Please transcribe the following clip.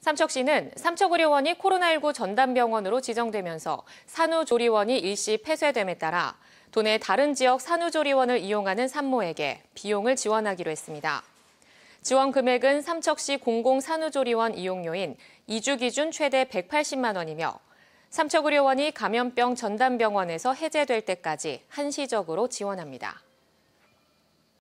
삼척시는 삼척의료원이 코로나19 전담병원으로 지정되면서 산후조리원이 일시 폐쇄됨에 따라 도내 다른 지역 산후조리원을 이용하는 산모에게 비용을 지원하기로 했습니다. 지원 금액은 삼척시 공공산후조리원 이용료인 2주 기준 최대 180만 원이며 삼척의료원이 감염병 전담병원에서 해제될 때까지 한시적으로 지원합니다.